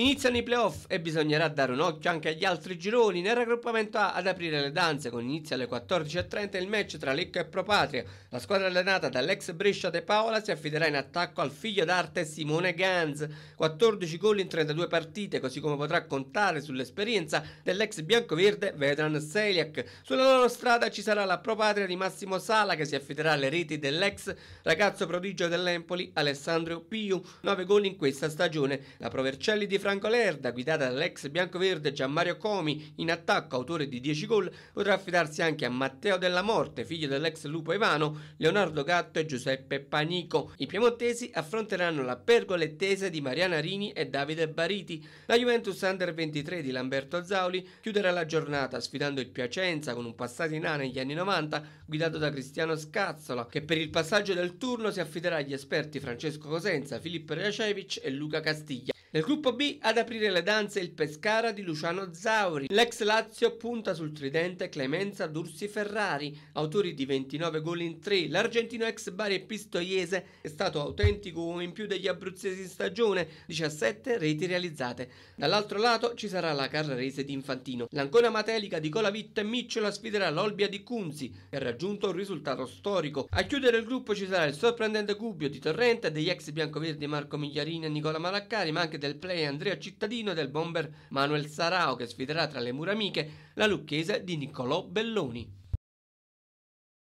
Iniziano i playoff e bisognerà dare un occhio anche agli altri gironi. Nel raggruppamento A ad aprire le danze con inizio alle 14.30 il match tra Lecco e Propatria. La squadra allenata dall'ex Brescia De Paola si affiderà in attacco al figlio d'arte Simone Ganz. 14 gol in 32 partite, così come potrà contare sull'esperienza dell'ex biancoverde Vedran Seliak. Sulla loro strada ci sarà la Propatria di Massimo Sala che si affiderà alle reti dell'ex ragazzo prodigio dell'Empoli Alessandro Piu. 9 gol in questa stagione. La Provercelli di Francia Franco Lerda, guidata dall'ex biancoverde Gianmario Comi, in attacco autore di 10 gol, potrà affidarsi anche a Matteo Della Morte, figlio dell'ex Lupo Ivano, Leonardo Gatto e Giuseppe Panico. I piemontesi affronteranno la pergolettese di Mariana Rini e Davide Bariti. La Juventus Under 23 di Lamberto Zauli chiuderà la giornata sfidando il Piacenza con un passato in A negli anni 90 guidato da Cristiano Scazzola, che per il passaggio del turno si affiderà agli esperti Francesco Cosenza, Filippo Reacevic e Luca Castiglia. Nel gruppo B ad aprire le danze il Pescara di Luciano Zauri. L'ex Lazio punta sul tridente Clemenza Dursi Ferrari, autori di 29 gol in 3. L'argentino ex Bari e Pistoiese è stato autentico uomo in più degli abruzzesi in stagione, 17 reti realizzate. Dall'altro lato ci sarà la Carrarese di Infantino. L'Ancona Matelica di Colavitto e Micciola sfiderà l'Olbia di Cunzi, che ha raggiunto un risultato storico. A chiudere il gruppo ci sarà il sorprendente Gubbio di Torrente, degli ex biancoverdi Marco Migliarini e Nicola Malaccari, ma anche del play Andrea Cittadino e del bomber Manuel Sarao che sfiderà tra le mura amiche la lucchese di Niccolò Belloni.